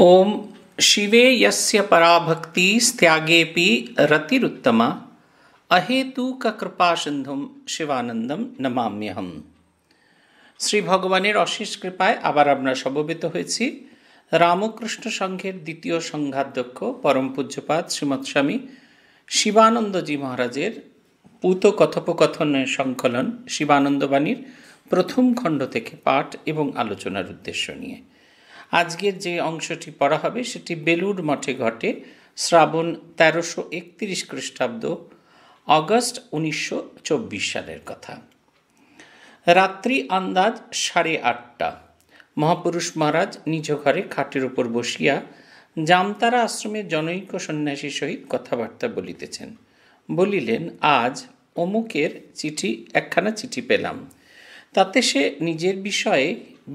ओम शिवे यस्य पराभक्ति त्यागेपि रतिरुत्तमा अहेतुक কৃপা সিন্ধুম শিবানন্দম নমাম্যহম শ্রী ভগবানের অশেষ কৃপায় আবার আমরা সমবেত হয়েছি রামকৃষ্ণ সংঘের দ্বিতীয় সংঘাধ্যক্ষ পরম পূজ্যপাত শ্রীমৎ শিবানন্দজি মহারাজের পুত কথোপকথনের সংকলন শিবানন্দবাণীর প্রথম খণ্ড থেকে পাঠ এবং আলোচনার উদ্দেশ্য নিয়ে আজকের যে অংশটি পড়া হবে সেটি বেলুড় মঠে ঘটে শ্রাবণ তেরোশো একত্রিশ খ্রিস্টাব্দ অগস্ট উনিশশো সালের কথা রাত্রি আন্দাজ সাড়ে আটটা মহাপুরুষ মহারাজ নিজ ঘরে খাটের উপর বসিয়া জামতারা আশ্রমে জনৈক সন্ন্যাসীর সহিত কথাবার্তা বলিতেছেন বলিলেন আজ অমুকের চিঠি একখানা চিঠি পেলাম তাতে সে নিজের বিষয়ে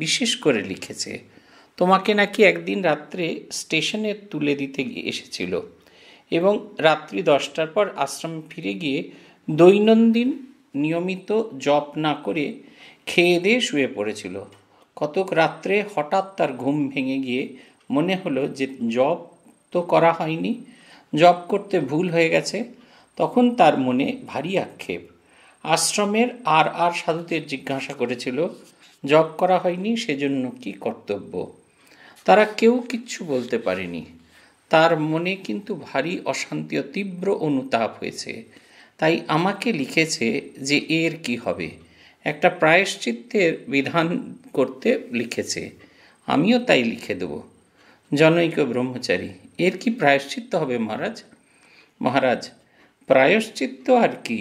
বিশেষ করে লিখেছে তোমাকে নাকি একদিন রাত্রে স্টেশনে তুলে দিতে এসেছিল এবং রাত্রি দশটার পর আশ্রমে ফিরে গিয়ে দৈনন্দিন নিয়মিত জপ না করে খেয়ে দিয়ে শুয়ে পড়েছিল কতক রাত্রে হঠাৎ তার ঘুম ভেঙে গিয়ে মনে হলো যে জপ তো করা হয়নি জব করতে ভুল হয়ে গেছে তখন তার মনে ভারী আক্ষেপ আশ্রমের আর আর সাধুদের জিজ্ঞাসা করেছিল জপ করা হয়নি সেজন্য কি কর্তব্য তারা কেউ কিচ্ছু বলতে পারেনি তার মনে কিন্তু ভারী অশান্তি ও তীব্র অনুতাপ হয়েছে তাই আমাকে লিখেছে যে এর কি হবে একটা প্রায়শ্চিত্তের বিধান করতে লিখেছে আমিও তাই লিখে দেব জনৈক ব্রহ্মচারী এর কি প্রায়শ্চিত্ত হবে মহারাজ মহারাজ প্রায়শ্চিত্ত আর কি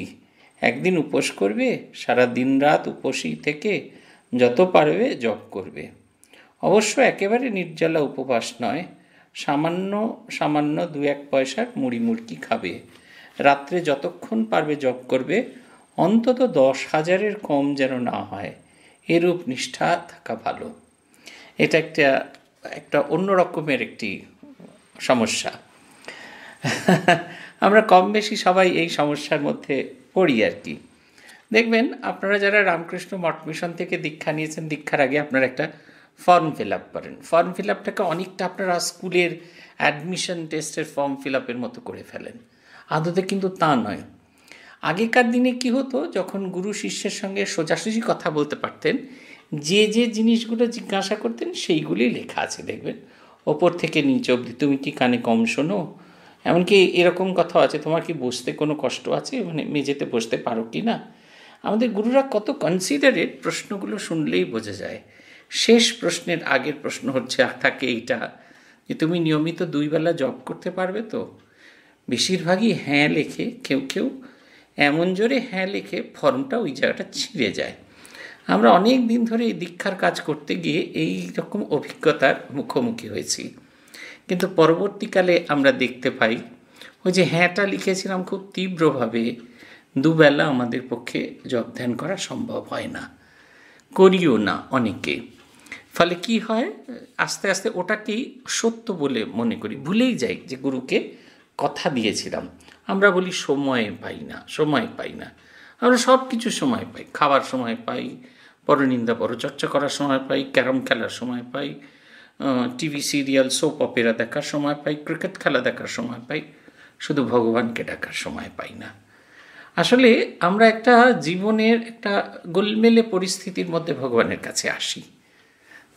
একদিন উপোস করবে সারা দিন রাত উপোসী থেকে যত পারবে জপ করবে অবশ্য একেবারে নির্জলা উপবাস নয় সামান্য সামান্য দু এক পয়সার মুড়ি মুড়কি খাবে রাত্রে যতক্ষণ পারবে জপ করবে অন্তত দশ হাজারের কম যেন না হয় এরূপ নিষ্ঠা থাকা ভালো এটা একটা একটা অন্য রকমের একটি সমস্যা আমরা কম বেশি সবাই এই সমস্যার মধ্যে পড়ি আর কি দেখবেন আপনারা যারা রামকৃষ্ণ মঠ মিশন থেকে দীক্ষা নিয়েছেন দীক্ষার আগে আপনার একটা ফর্ম ফিল আপ করেন ফর্ম ফিল আপটাকে অনেকটা আপনারা স্কুলের অ্যাডমিশন টেস্টের ফর্ম ফিল আপের মতো করে ফেলেন আদতে কিন্তু তা নয় আগেকার দিনে কি হতো যখন গুরু শিষ্যের সঙ্গে সোজাসুজি কথা বলতে পারতেন যে যে জিনিসগুলো জিজ্ঞাসা করতেন সেইগুলি লেখা আছে দেখবেন ওপর থেকে নিচ অবধি তুমি কি কানে কম শোনো এমনকি এরকম কথা আছে তোমার কি বসতে কোনো কষ্ট আছে মানে মেঝেতে বসতে পারো কি না আমাদের গুরুরা কত কনসিডারেড প্রশ্নগুলো শুনলেই বোঝা যায় শেষ প্রশ্নের আগের প্রশ্ন হচ্ছে থাকে এইটা যে তুমি নিয়মিত দুই বেলা জব করতে পারবে তো বেশিরভাগই হ্যাঁ লেখে কেউ কেউ এমন জোরে হ্যাঁ লেখে ফর্মটা ওই জায়গাটা ছিঁড়ে যায় আমরা অনেক দিন ধরে এই দীক্ষার কাজ করতে গিয়ে এই রকম অভিজ্ঞতার মুখোমুখি হয়েছি কিন্তু পরবর্তীকালে আমরা দেখতে পাই ওই যে হ্যাঁটা লিখেছিলাম খুব তীব্রভাবে দুবেলা আমাদের পক্ষে জব ধ্যান করা সম্ভব হয় না করিও না অনেকে ফলে কি হয় আস্তে আস্তে ওটাকেই সত্য বলে মনে করি ভুলেই যাই যে গুরুকে কথা দিয়েছিলাম আমরা বলি সময় পাই না সময় পাই না আমরা সব কিছু সময় পাই খাওয়ার সময় পাই পরনিন্দা পরচর্চা করার সময় পাই ক্যারম খেলার সময় পাই টিভি সিরিয়াল সোপ অপেরা দেখার সময় পাই ক্রিকেট খেলা দেখার সময় পাই শুধু ভগবানকে ডাকার সময় পাই না আসলে আমরা একটা জীবনের একটা গোলমেলে পরিস্থিতির মধ্যে ভগবানের কাছে আসি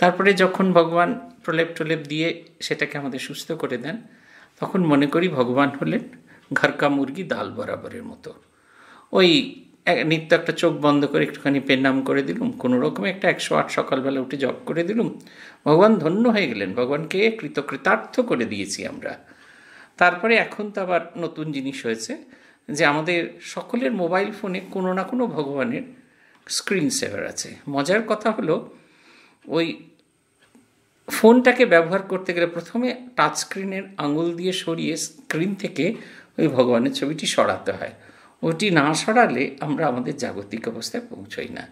তারপরে যখন ভগবান প্রলেপ টলেপ দিয়ে সেটাকে আমাদের সুস্থ করে দেন তখন মনে করি ভগবান হলেন ঘরকা মুরগি দাল বরাবরের মতো ওই নিত্য একটা চোখ বন্ধ করে একটুখানি নাম করে দিলুম কোনো রকমে একটা একশো আট সকালবেলা উঠে জপ করে দিলুম ভগবান ধন্য হয়ে গেলেন ভগবানকে কৃতকৃতার্থ করে দিয়েছি আমরা তারপরে এখন তো আবার নতুন জিনিস হয়েছে যে আমাদের সকলের মোবাইল ফোনে কোনো না কোনো ভগবানের স্ক্রিন সেভার আছে মজার কথা হলো ওই ফোনটাকে ব্যবহার করতে গেলে প্রথমে টাচ স্ক্রিনের আঙুল দিয়ে সরিয়ে স্ক্রিন থেকে ওই ভগবানের ছবিটি সরাতে হয় ওটি না সরালে আমরা আমাদের জাগতিক অবস্থায় পৌঁছই না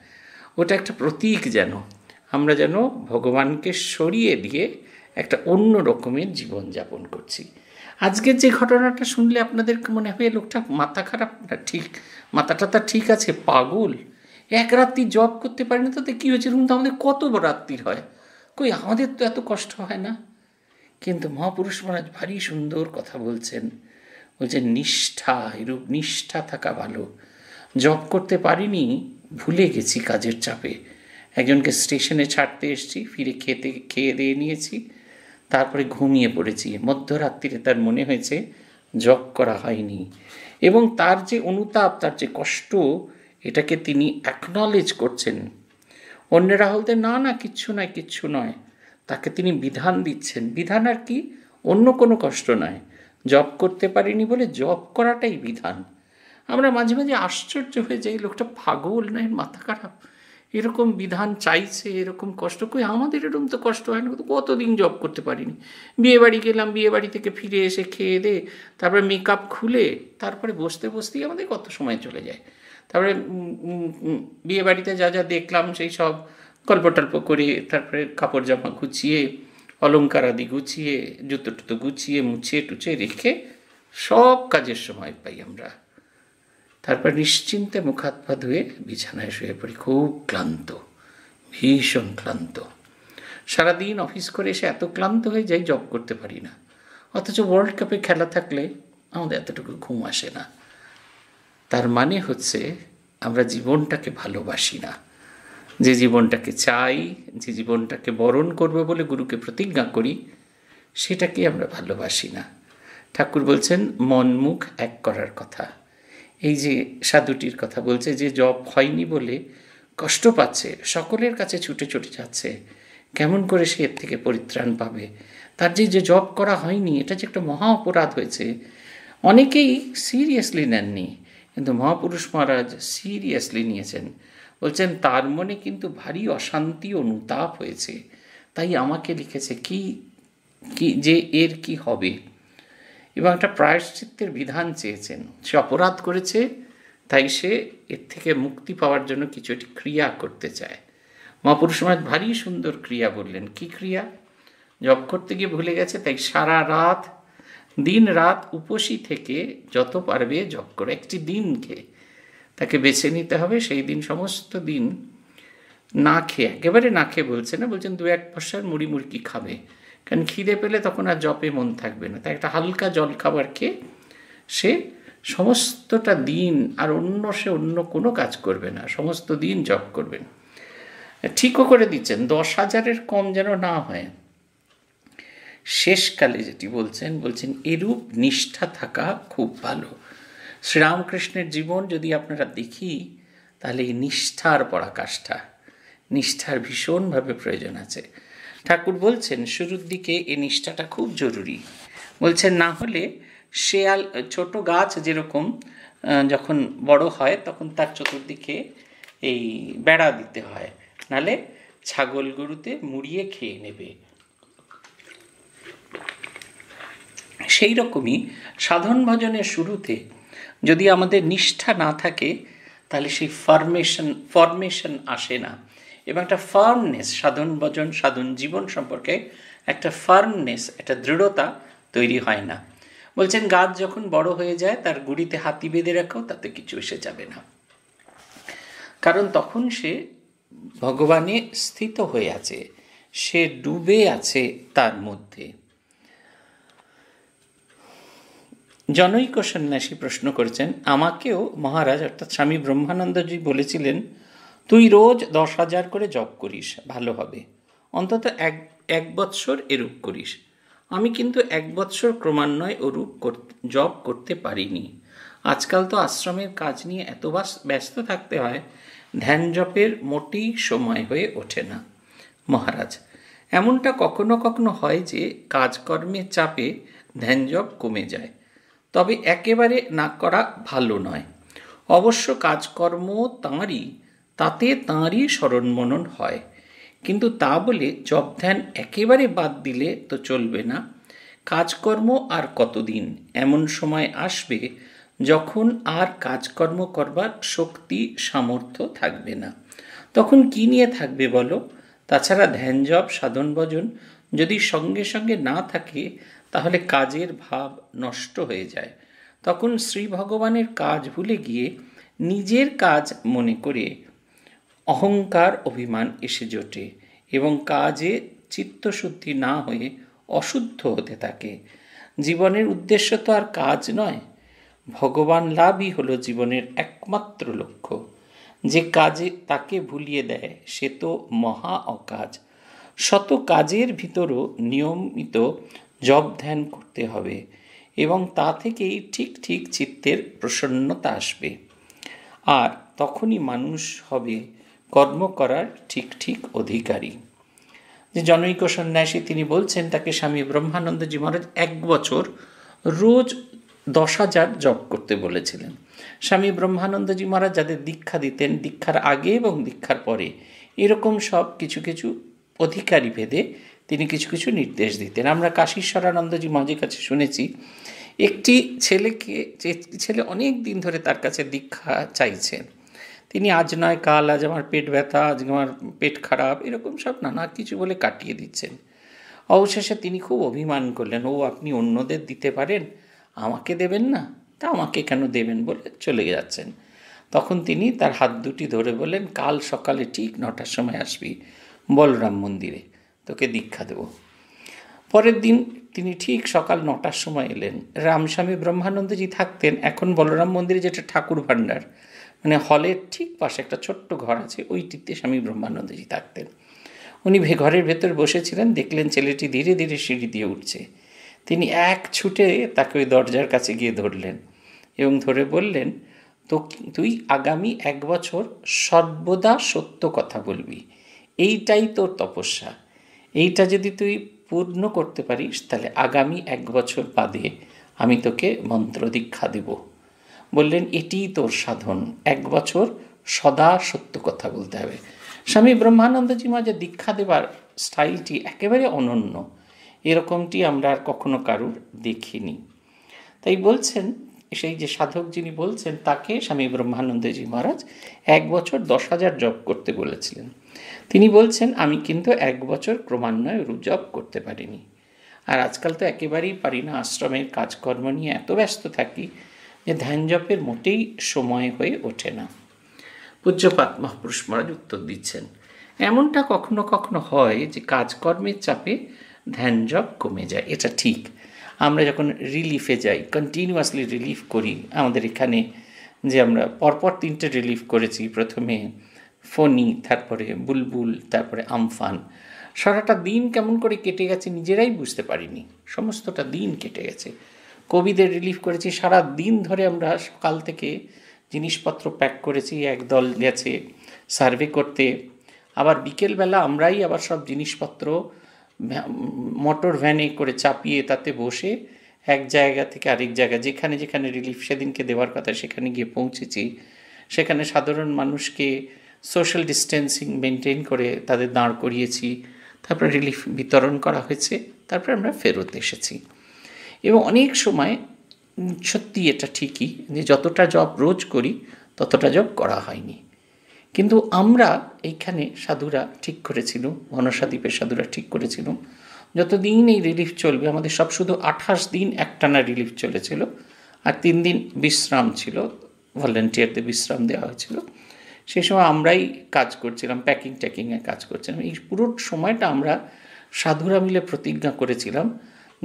ওটা একটা প্রতীক যেন আমরা যেন ভগবানকে সরিয়ে দিয়ে একটা অন্য রকমের জীবন যাপন করছি আজকের যে ঘটনাটা শুনলে আপনাদের মনে হবে লোকটা মাথা খারাপ না ঠিক মাথাটা ঠিক আছে পাগল এক রাত্রি জব করতে পারি না তাতে কী হয়েছে রুম তো আমাদের কত রাত্রির হয় কই আমাদের তো এত কষ্ট হয় না কিন্তু মহাপুরুষ মহারাজ ভারী সুন্দর কথা বলছেন যে নিষ্ঠা এরূপ নিষ্ঠা থাকা ভালো জব করতে পারিনি ভুলে গেছি কাজের চাপে একজনকে স্টেশনে ছাড়তে এসেছি ফিরে খেতে খেয়ে দিয়ে নিয়েছি তারপরে ঘুমিয়ে পড়েছি মধ্যরাত্রিরে তার মনে হয়েছে জব করা হয়নি এবং তার যে অনুতাপ তার যে কষ্ট এটাকে তিনি অ্যাকনলেজ করছেন অন্যেরা বলতে না না কিচ্ছু নয় কিচ্ছু নয় তাকে তিনি বিধান দিচ্ছেন বিধান আর কি অন্য কোনো কষ্ট নয় জব করতে পারিনি বলে জব করাটাই বিধান আমরা মাঝে মাঝে আশ্চর্য হয়ে যাই লোকটা পাগল নয় মাথা খারাপ এরকম বিধান চাইছে এরকম কষ্ট কই আমাদের এরকম তো কষ্ট হয় না কতদিন জব করতে পারিনি বিয়ে বাড়ি গেলাম বিয়ে বাড়ি থেকে ফিরে এসে খেয়ে দে তারপরে মেকআপ খুলে তারপরে বসতে বসতেই আমাদের কত সময় চলে যায় তারপরে বিয়ে বাড়িতে যা যা দেখলাম সেই সব গল্প টল্প করে তারপরে কাপড় জামা গুছিয়ে অলঙ্কার আদি গুছিয়ে জুতো টুতো গুছিয়ে মুছিয়ে টুছে রেখে সব কাজের সময় পাই আমরা তারপর নিশ্চিন্তে মুখ হাত পা ধুয়ে বিছানায় শুয়ে পড়ি খুব ক্লান্ত ভীষণ ক্লান্ত সারাদিন অফিস করে এসে এত ক্লান্ত হয়ে যাই জব করতে পারি না অথচ ওয়ার্ল্ড কাপে খেলা থাকলে আমাদের এতটুকু ঘুম আসে না তার মানে হচ্ছে আমরা জীবনটাকে ভালোবাসি না যে জীবনটাকে চাই যে জীবনটাকে বরণ করব বলে গুরুকে প্রতিজ্ঞা করি সেটাকে আমরা ভালোবাসি না ঠাকুর বলছেন মন মুখ এক করার কথা এই যে সাধুটির কথা বলছে যে জব হয়নি বলে কষ্ট পাচ্ছে সকলের কাছে ছুটে ছুটে যাচ্ছে কেমন করে সে এর থেকে পরিত্রাণ পাবে তার যে যে জব করা হয়নি এটা যে একটা মহা অপরাধ হয়েছে অনেকেই সিরিয়াসলি নেননি কিন্তু মহাপুরুষ মহারাজ সিরিয়াসলি নিয়েছেন বলছেন তার মনে কিন্তু ভারী অশান্তি অনুতাপ হয়েছে তাই আমাকে লিখেছে কি কি যে এর কি হবে এবং একটা প্রায়শ্চিত্তের বিধান চেয়েছেন সে অপরাধ করেছে তাই সে এর থেকে মুক্তি পাওয়ার জন্য কিছু একটি ক্রিয়া করতে চায় মহাপুরুষ মহারাজ ভারী সুন্দর ক্রিয়া বললেন কি ক্রিয়া জব করতে গিয়ে ভুলে গেছে তাই সারা রাত দিন রাত উপসী থেকে যত পারবে জপ করে একটি দিনকে তাকে বেছে নিতে হবে সেই দিন সমস্ত দিন না খেয়ে একেবারে না খেয়ে বলছে না বলছেন দু এক পয়সার মুড়ি মুড়কি খাবে কারণ খিদে পেলে তখন আর জপে মন থাকবে না তাই একটা হালকা জল খাবার খেয়ে সে সমস্তটা দিন আর অন্য সে অন্য কোনো কাজ করবে না সমস্ত দিন জপ করবেন ঠিকও করে দিচ্ছেন দশ হাজারের কম যেন না হয় শেষকালে যেটি বলছেন বলছেন এরূপ নিষ্ঠা থাকা খুব ভালো শ্রীরামকৃষ্ণের জীবন যদি আপনারা দেখি তাহলে এই নিষ্ঠার পরাকাষ্ঠা নিষ্ঠার ভীষণভাবে প্রয়োজন আছে ঠাকুর বলছেন শুরুর দিকে এই নিষ্ঠাটা খুব জরুরি বলছেন না হলে শেয়াল ছোট গাছ যেরকম যখন বড় হয় তখন তার চতুর্দিকে এই বেড়া দিতে হয় নালে ছাগল গরুতে মুড়িয়ে খেয়ে নেবে সেই রকমই সাধন ভজনের শুরুতে যদি আমাদের নিষ্ঠা না থাকে তাহলে সেই ফর্মেশন ফর্মেশন আসে না এবং একটা ফার্মনেস সাধন ভজন সাধন জীবন সম্পর্কে একটা ফার্মনেস একটা দৃঢ়তা তৈরি হয় না বলছেন গাছ যখন বড় হয়ে যায় তার গুড়িতে হাতি বেঁধে রাখো তাতে কিছু এসে যাবে না কারণ তখন সে ভগবানে স্থিত হয়ে আছে সে ডুবে আছে তার মধ্যে জনৈক সন্ন্যাসী প্রশ্ন করেছেন আমাকেও মহারাজ অর্থাৎ স্বামী ব্রহ্মানন্দজি বলেছিলেন তুই রোজ দশ হাজার করে জপ করিস ভালো হবে অন্তত এক এক বৎসর এরূপ করিস আমি কিন্তু এক বৎসর ক্রমান্বয়ে ওরূপ জব করতে পারিনি আজকাল তো আশ্রমের কাজ নিয়ে এত ব্যস্ত থাকতে হয় ধ্যান জপের মোটেই সময় হয়ে ওঠে না মহারাজ এমনটা কখনো কখনো হয় যে কাজকর্মের চাপে ধ্যান জপ কমে যায় তবে একেবারে না করা ভালো নয় অবশ্য কাজকর্ম তাঁরই তাতে তাঁরই স্মরণ মনন হয় কিন্তু তা বলে জব ধ্যান একেবারে বাদ দিলে তো চলবে না কাজকর্ম আর কতদিন এমন সময় আসবে যখন আর কাজকর্ম করবার শক্তি সামর্থ্য থাকবে না তখন কি নিয়ে থাকবে বলো তাছাড়া ধ্যান জপ সাধন ভজন যদি সঙ্গে সঙ্গে না থাকে তাহলে কাজের ভাব নষ্ট হয়ে যায় তখন শ্রী ভগবানের কাজ ভুলে গিয়ে নিজের কাজ মনে করে অহংকার অভিমান এসে জোটে এবং কাজে চিত্তশুদ্ধি না হয়ে অশুদ্ধ হতে থাকে জীবনের উদ্দেশ্য তো আর কাজ নয় ভগবান লাভই হলো জীবনের একমাত্র লক্ষ্য যে কাজে তাকে ভুলিয়ে দেয় সে তো মহা অকাজ শত কাজের ভিতরও নিয়মিত জপ ধ্যান করতে হবে এবং তা থেকেই ঠিক ঠিক চিত্তের প্রসন্নতা আসবে আর তখনই মানুষ হবে কর্ম করার ঠিক ঠিক অধিকারী যে জনৈক সন্ন্যাসী তিনি বলছেন তাকে স্বামী ব্রহ্মানন্দজী মহারাজ এক বছর রোজ দশ হাজার জপ করতে বলেছিলেন স্বামী ব্রহ্মানন্দজী মহারাজ যাদের দীক্ষা দিতেন দীক্ষার আগে এবং দীক্ষার পরে এরকম সব কিছু কিছু অধিকারী ভেদে তিনি কিছু কিছু নির্দেশ দিতেন আমরা কাশীশ্বরানন্দজি মাঝির কাছে শুনেছি একটি ছেলেকে যে ছেলে অনেক দিন ধরে তার কাছে দীক্ষা চাইছেন তিনি আজ নয় কাল আজ আমার পেট ব্যথা আজ আমার পেট খারাপ এরকম সব নানা কিছু বলে কাটিয়ে দিচ্ছেন অবশেষে তিনি খুব অভিমান করলেন ও আপনি অন্যদের দিতে পারেন আমাকে দেবেন না তা আমাকে কেন দেবেন বলে চলে যাচ্ছেন তখন তিনি তার হাত দুটি ধরে বলেন কাল সকালে ঠিক নটার সময় আসবি বলরাম মন্দিরে তোকে দীক্ষা দেব পরের দিন তিনি ঠিক সকাল নটার সময় এলেন রামস্বামী ব্রহ্মানন্দজি থাকতেন এখন বলরাম মন্দিরে যেটা ঠাকুর ভাণ্ডার মানে হলের ঠিক পাশে একটা ছোট্ট ঘর আছে ওইটিতে স্বামী ব্রহ্মানন্দজি থাকতেন উনি ঘরের ভেতর বসেছিলেন দেখলেন ছেলেটি ধীরে ধীরে সিঁড়ি দিয়ে উঠছে তিনি এক ছুটে তাকে ওই দরজার কাছে গিয়ে ধরলেন এবং ধরে বললেন তো তুই আগামী এক বছর সর্বদা সত্য কথা বলবি এইটাই তোর তপস্যা এইটা যদি তুই পূর্ণ করতে পারিস তাহলে আগামী এক বছর বাদে আমি তোকে মন্ত্র দীক্ষা দেব বললেন এটিই তোর সাধন এক বছর সদা সত্য কথা বলতে হবে স্বামী ব্রহ্মানন্দজি মাঝে দীক্ষা দেবার স্টাইলটি একেবারে অনন্য এরকমটি আমরা আর কখনো কারুর দেখিনি তাই বলছেন সেই যে সাধক যিনি বলছেন তাকে স্বামী ব্রহ্মানন্দজি মহারাজ এক বছর দশ হাজার জপ করতে বলেছিলেন তিনি বলছেন আমি কিন্তু এক বছর ক্রমান্বয়ে রূপ জপ করতে পারিনি আর আজকাল তো একেবারেই পারি না আশ্রমের কাজকর্ম নিয়ে এত ব্যস্ত থাকি যে ধ্যান জপের মোটেই সময় হয়ে ওঠে না পূজ্যপাত মহাপুরুষ মহারাজ উত্তর দিচ্ছেন এমনটা কখনো কখনো হয় যে কাজকর্মের চাপে ধ্যান জপ কমে যায় এটা ঠিক আমরা যখন রিলিফে যাই কন্টিনিউয়াসলি রিলিফ করি আমাদের এখানে যে আমরা পরপর তিনটে রিলিফ করেছি প্রথমে ফনি তারপরে বুলবুল তারপরে আমফান সারাটা দিন কেমন করে কেটে গেছে নিজেরাই বুঝতে পারিনি সমস্তটা দিন কেটে গেছে কবিদের রিলিফ করেছি সারা দিন ধরে আমরা সকাল থেকে জিনিসপত্র প্যাক করেছি একদল গেছে সার্ভে করতে আবার বিকেলবেলা আমরাই আবার সব জিনিসপত্র মোটর ভ্যানে করে চাপিয়ে তাতে বসে এক জায়গা থেকে আরেক জায়গা যেখানে যেখানে রিলিফ সেদিনকে দেওয়ার কথা সেখানে গিয়ে পৌঁছেছি সেখানে সাধারণ মানুষকে সোশ্যাল ডিস্টেন্সিং মেনটেন করে তাদের দাঁড় করিয়েছি তারপরে রিলিফ বিতরণ করা হয়েছে তারপরে আমরা ফেরত এসেছি এবং অনেক সময় সত্যি এটা ঠিকই যে যতটা জব রোজ করি ততটা জব করা হয়নি কিন্তু আমরা এইখানে সাধুরা ঠিক করেছিল ঘনসাদ্বীপের সাধুরা ঠিক করেছিলাম যতদিন এই রিলিফ চলবে আমাদের সব শুধু আঠাশ দিন একটানা রিলিফ চলেছিল আর তিন দিন বিশ্রাম ছিল ভলেন্টিয়ারদের বিশ্রাম দেওয়া হয়েছিল সেই সময় আমরাই কাজ করছিলাম প্যাকিং ট্যাকিংয়ে কাজ করছিলাম এই পুরো সময়টা আমরা সাধুরা মিলে প্রতিজ্ঞা করেছিলাম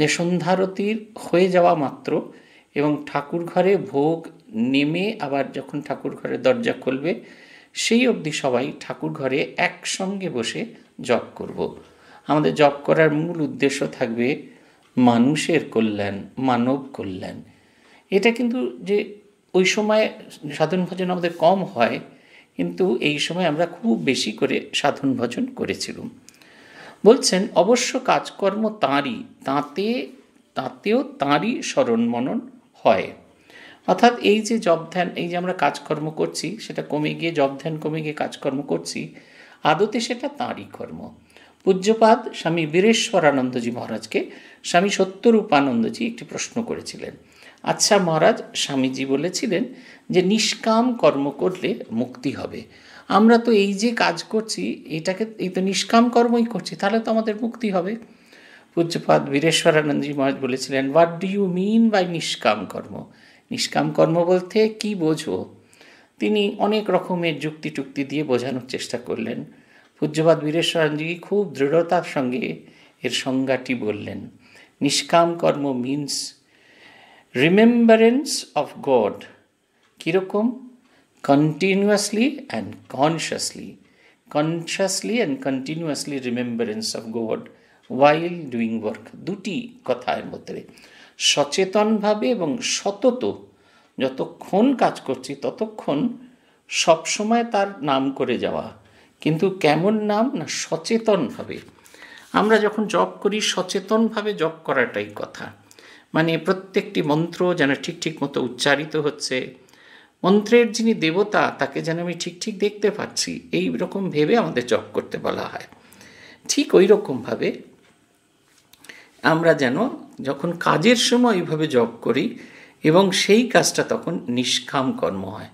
যে সন্ধ্যারতির হয়ে যাওয়া মাত্র এবং ঠাকুর ঘরে ভোগ নেমে আবার যখন ঠাকুর ঘরে দরজা খুলবে সেই অবধি সবাই ঠাকুর ঘরে একসঙ্গে বসে জপ করব। আমাদের জপ করার মূল উদ্দেশ্য থাকবে মানুষের কল্যাণ মানব কল্যাণ এটা কিন্তু যে ওই সময় সাধন ভজন আমাদের কম হয় কিন্তু এই সময় আমরা খুব বেশি করে সাধন ভজন করেছিলাম বলছেন অবশ্য কাজকর্ম তাঁরই তাঁতে তাতেও তাঁরই স্মরণ মনন হয় অর্থাৎ এই যে জব ধ্যান এই যে আমরা কাজকর্ম করছি সেটা কমে গিয়ে জব ধ্যান কমে গিয়ে কাজকর্ম করছি আদতে সেটা তাঁরই কর্ম পূজ্যপাদ স্বামী বীরেশ্বরানন্দজি মহারাজকে স্বামী সত্যরূপানন্দজি একটি প্রশ্ন করেছিলেন আচ্ছা মহারাজ স্বামীজি বলেছিলেন যে নিষ্কাম কর্ম করলে মুক্তি হবে আমরা তো এই যে কাজ করছি এটাকে এই তো নিষ্কাম কর্মই করছি তাহলে তো আমাদের মুক্তি হবে পূজ্যপাদ বীরেশ্বরানন্দজি মহারাজ বলেছিলেন what do you mean by নিষ্কাম কর্ম নিষ্কাম কর্ম বলতে কি বোঝো তিনি অনেক রকমের যুক্তি টুক্তি দিয়ে বোঝানোর চেষ্টা করলেন পূজ্যবাদ বীরেশ্বরজি খুব দৃঢ়তার সঙ্গে এর সংজ্ঞাটি বললেন নিষ্কাম কর্ম মিন্স রিমেম্বারেন্স অফ গড কীরকম continuously and consciously consciously and continuously remembrance of God while doing work দুটি কথা এর মধ্যে সচেতনভাবে এবং সতত যতক্ষণ কাজ করছি ততক্ষণ সবসময় তার নাম করে যাওয়া কিন্তু কেমন নাম না সচেতনভাবে আমরা যখন জপ করি সচেতনভাবে জপ করাটাই কথা মানে প্রত্যেকটি মন্ত্র যেন ঠিক ঠিক মতো উচ্চারিত হচ্ছে মন্ত্রের যিনি দেবতা তাকে যেন আমি ঠিক ঠিক দেখতে পাচ্ছি এই রকম ভেবে আমাদের জপ করতে বলা হয় ঠিক ওই রকমভাবে আমরা যেন যখন কাজের সময় এইভাবে জব করি এবং সেই কাজটা তখন নিষ্কাম কর্ম হয়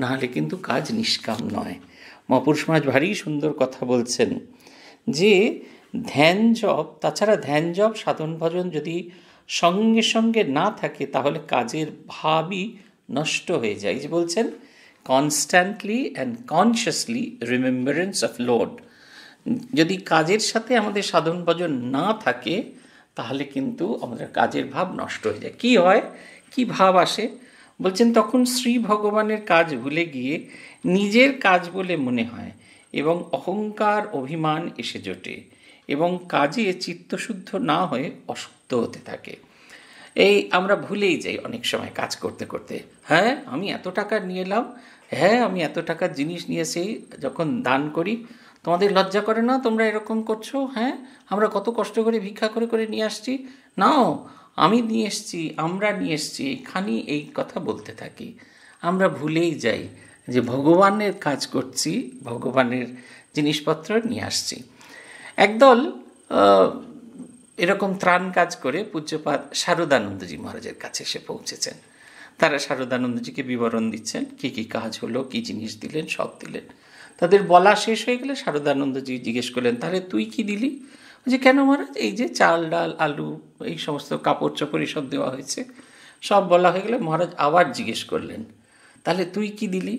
নাহলে কিন্তু কাজ নিষ্কাম নয় মহাপুরুষ মহাজ ভারী সুন্দর কথা বলছেন যে ধ্যান জব তাছাড়া ধ্যান জব সাধন ভজন যদি সঙ্গে সঙ্গে না থাকে তাহলে কাজের ভাবই নষ্ট হয়ে যায় যে বলছেন constantly and consciously remembrance of Lord যদি কাজের সাথে আমাদের সাধন ভজন না থাকে তাহলে কিন্তু আমাদের কাজের ভাব নষ্ট হয়ে যায় কি হয় কি ভাব আসে বলছেন তখন শ্রী ভগবানের কাজ ভুলে গিয়ে নিজের কাজ বলে মনে হয় এবং অহংকার অভিমান এসে জোটে এবং কাজে চিত্তশুদ্ধ না হয়ে অশুদ্ধ হতে থাকে এই আমরা ভুলেই যাই অনেক সময় কাজ করতে করতে হ্যাঁ আমি এত টাকা নিয়ে এলাম হ্যাঁ আমি এত টাকার জিনিস নিয়ে সেই যখন দান করি তোমাদের লজ্জা করে না তোমরা এরকম করছো হ্যাঁ আমরা কত কষ্ট করে ভিক্ষা করে করে নিয়ে আসছি নাও আমি নিয়ে এসছি আমরা নিয়ে এসছি খানি এই কথা বলতে থাকি আমরা ভুলেই যাই যে ভগবানের কাজ করছি ভগবানের জিনিসপত্র নিয়ে আসছি একদল এরকম ত্রাণ কাজ করে পূজ্যপাত শারদানন্দজি মহারাজের কাছে এসে পৌঁছেছেন তারা শারদানন্দজিকে বিবরণ দিচ্ছেন কি কি কাজ হলো কি জিনিস দিলেন সব দিলেন তাদের বলা শেষ হয়ে গেলে শারদানন্দজি জিজ্ঞেস করলেন তাহলে তুই কি দিলি যে কেন মহারাজ এই যে চাল ডাল আলু এই সমস্ত কাপড় চোপড় এসব দেওয়া হয়েছে সব বলা হয়ে গেলে মহারাজ আবার জিজ্ঞেস করলেন তাহলে তুই কি দিলি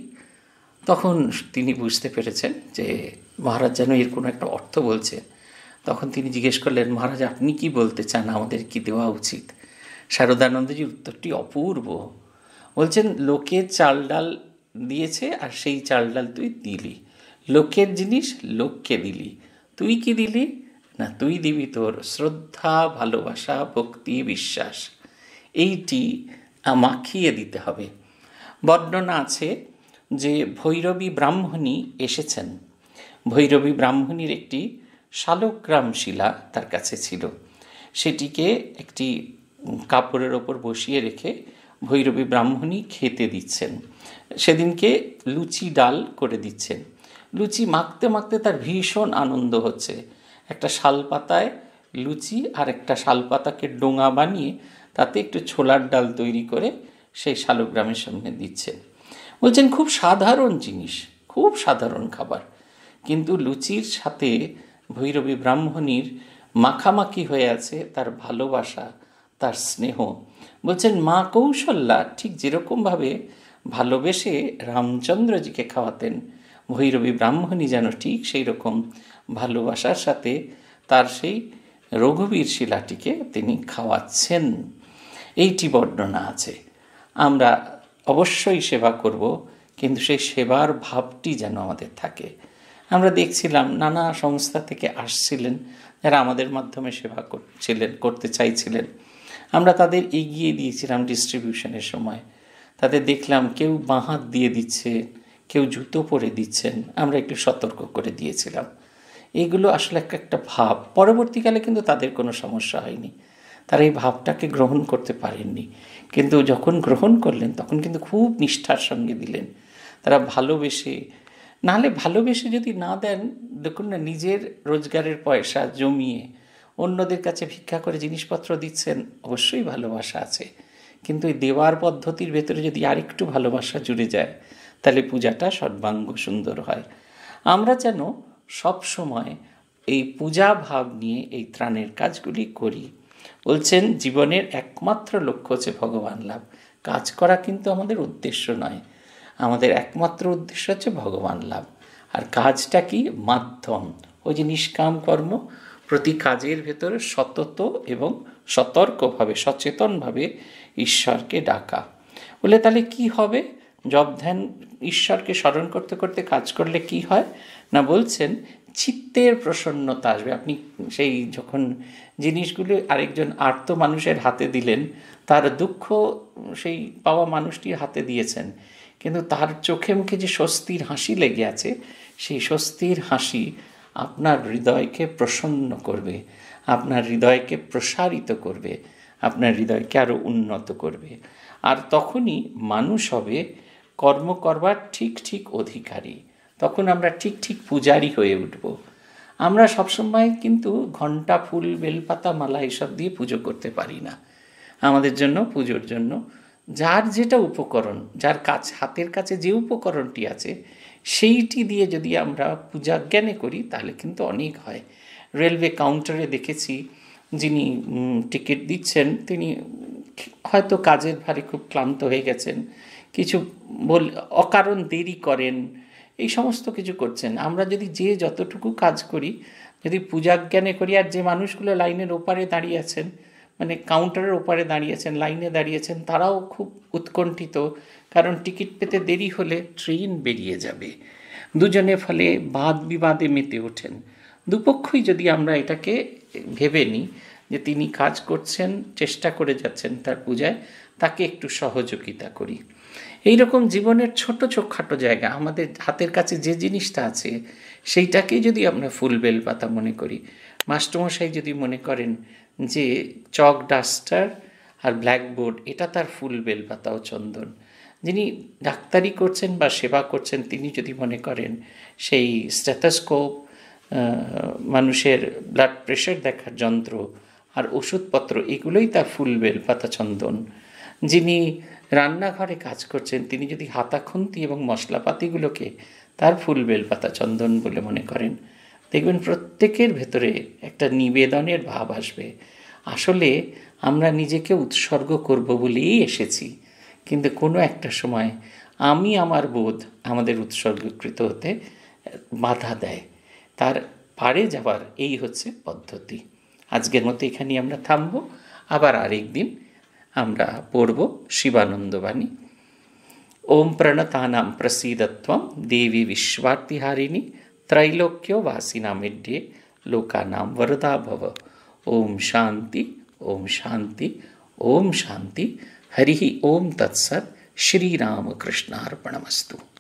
তখন তিনি বুঝতে পেরেছেন যে মহারাজ যেন এর কোনো একটা অর্থ বলছে তখন তিনি জিজ্ঞেস করলেন মহারাজ আপনি কি বলতে চান আমাদের কি দেওয়া উচিত শারদানন্দজি উত্তরটি অপূর্ব বলছেন লোকে চাল ডাল দিয়েছে আর সেই চাল ডাল তুই দিলি লোকের জিনিস লোককে দিলি তুই কি দিলি না তুই দিবি তোর শ্রদ্ধা ভালোবাসা ভক্তি বিশ্বাস এইটি মাখিয়ে দিতে হবে বর্ণনা আছে যে ভৈরবী ব্রাহ্মণী এসেছেন ভৈরবী ব্রাহ্মণীর একটি শালগ্রাম শিলা তার কাছে ছিল সেটিকে একটি কাপড়ের ওপর বসিয়ে রেখে ভৈরবী ব্রাহ্মণী খেতে দিচ্ছেন সেদিনকে লুচি ডাল করে দিচ্ছেন লুচি মাখতে মাখতে তার ভীষণ আনন্দ হচ্ছে একটা শাল পাতায় লুচি আর একটা শাল পাতাকে ডোঙা বানিয়ে তাতে একটু ছোলার ডাল তৈরি করে সেই শালগ্রামের সামনে দিচ্ছে বলছেন খুব সাধারণ জিনিস খুব সাধারণ খাবার কিন্তু লুচির সাথে ভৈরবী ব্রাহ্মণীর মাখামাখি হয়ে আছে তার ভালোবাসা তার স্নেহ বলছেন মা কৌশল্যা ঠিক যেরকমভাবে ভালোবেসে রামচন্দ্রজিকে খাওয়াতেন ভৈরবী ব্রাহ্মণী যেন ঠিক সেই রকম ভালোবাসার সাথে তার সেই রঘুবীর শিলাটিকে তিনি খাওয়াচ্ছেন এইটি বর্ণনা আছে আমরা অবশ্যই সেবা করব কিন্তু সেই সেবার ভাবটি যেন আমাদের থাকে আমরা দেখছিলাম নানা সংস্থা থেকে আসছিলেন যারা আমাদের মাধ্যমে সেবা করছিলেন করতে চাইছিলেন আমরা তাদের এগিয়ে দিয়েছিলাম ডিস্ট্রিবিউশনের সময় তাদের দেখলাম কেউ বাঁ হাত দিয়ে দিচ্ছে কেউ জুতো পরে দিচ্ছেন আমরা একটু সতর্ক করে দিয়েছিলাম এগুলো আসলে একটা একটা ভাব পরবর্তীকালে কিন্তু তাদের কোনো সমস্যা হয়নি তারা এই ভাবটাকে গ্রহণ করতে পারেননি কিন্তু যখন গ্রহণ করলেন তখন কিন্তু খুব নিষ্ঠার সঙ্গে দিলেন তারা ভালোবেসে নাহলে ভালোবেসে যদি না দেন দেখুন না নিজের রোজগারের পয়সা জমিয়ে অন্যদের কাছে ভিক্ষা করে জিনিসপত্র দিচ্ছেন অবশ্যই ভালোবাসা আছে কিন্তু এই দেওয়ার পদ্ধতির ভেতরে যদি আরেকটু ভালোবাসা জুড়ে যায় তাহলে পূজাটা সর্বাঙ্গ সুন্দর হয় আমরা যেন সবসময় এই পূজা ভাব নিয়ে এই ত্রাণের কাজগুলি করি বলছেন জীবনের একমাত্র লক্ষ্য হচ্ছে ভগবান লাভ কাজ করা কিন্তু আমাদের উদ্দেশ্য নয় আমাদের একমাত্র উদ্দেশ্য হচ্ছে ভগবান লাভ আর কাজটা কি মাধ্যম ওই যে নিষ্কাম কর্ম প্রতি কাজের ভেতরে সতত এবং সতর্কভাবে সচেতনভাবে ঈশ্বরকে ডাকা বলে তাহলে কি হবে জব ধ্যান ঈশ্বরকে স্মরণ করতে করতে কাজ করলে কি হয় না বলছেন চিত্তের প্রসন্নতা আসবে আপনি সেই যখন জিনিসগুলি আরেকজন আর্ত মানুষের হাতে দিলেন তার দুঃখ সেই পাওয়া মানুষটির হাতে দিয়েছেন কিন্তু তার চোখে মুখে যে স্বস্তির হাসি লেগে আছে সেই স্বস্তির হাসি আপনার হৃদয়কে প্রসন্ন করবে আপনার হৃদয়কে প্রসারিত করবে আপনার হৃদয়কে আরও উন্নত করবে আর তখনই মানুষ হবে কর্ম করবার ঠিক ঠিক অধিকারী তখন আমরা ঠিক ঠিক পূজারি হয়ে উঠব আমরা সবসময় কিন্তু ঘণ্টা ফুল বেলপাতা মালা এসব দিয়ে পুজো করতে পারি না আমাদের জন্য পুজোর জন্য যার যেটা উপকরণ যার কাজ হাতের কাছে যে উপকরণটি আছে সেইটি দিয়ে যদি আমরা পূজা জ্ঞানে করি তাহলে কিন্তু অনেক হয় রেলওয়ে কাউন্টারে দেখেছি যিনি টিকিট দিচ্ছেন তিনি হয়তো কাজের ভারে খুব ক্লান্ত হয়ে গেছেন কিছু বল অকারণ দেরি করেন এই সমস্ত কিছু করছেন আমরা যদি যে যতটুকু কাজ করি যদি পূজাজ্ঞানে করি আর যে মানুষগুলো লাইনের ওপারে দাঁড়িয়ে আছেন মানে কাউন্টারের ওপারে দাঁড়িয়েছেন লাইনে দাঁড়িয়েছেন তারাও খুব উৎকণ্ঠিত কারণ টিকিট পেতে দেরি হলে ট্রেন বেরিয়ে যাবে দুজনে ফলে বাদ বিবাদে মেতে ওঠেন দুপক্ষই যদি আমরা এটাকে ভেবে নিই যে তিনি কাজ করছেন চেষ্টা করে যাচ্ছেন তার পূজায় তাকে একটু সহযোগিতা করি এই রকম জীবনের ছোট খাটো জায়গা আমাদের হাতের কাছে যে জিনিসটা আছে সেইটাকেই যদি আমরা ফুল বেল পাতা মনে করি মাস্টমশাই যদি মনে করেন যে চক ডাস্টার আর ব্ল্যাকবোর্ড এটা তার ফুল বেল পাতা ও চন্দন যিনি ডাক্তারি করছেন বা সেবা করছেন তিনি যদি মনে করেন সেই স্ট্যাথাস্কোপ মানুষের ব্লাড প্রেশার দেখার যন্ত্র আর ওষুধপত্র এগুলোই তার বেল পাতা চন্দন যিনি রান্নাঘরে কাজ করছেন তিনি যদি হাতাখুন্তি এবং মশলাপাতিগুলোকে তার ফুল বেলপাতা চন্দন বলে মনে করেন দেখবেন প্রত্যেকের ভেতরে একটা নিবেদনের ভাব আসবে আসলে আমরা নিজেকে উৎসর্গ করব বলেই এসেছি কিন্তু কোনো একটা সময় আমি আমার বোধ আমাদের উৎসর্গকৃত হতে বাধা দেয় তার পারে যাবার এই হচ্ছে পদ্ধতি আজকের মতো এখানেই আমরা থামব আবার আরেক দিন আমরা পড়ব শিবানন্দবাণী ওম প্রণতানাম প্রসীদত্বম দেবী বিশ্বর্তিহারিণী त्रैलोक्य वासीना मिड्ये लोकानाम वरदा भव ओम शांति ओम शांति ओम शांति हरि ओम तत्सत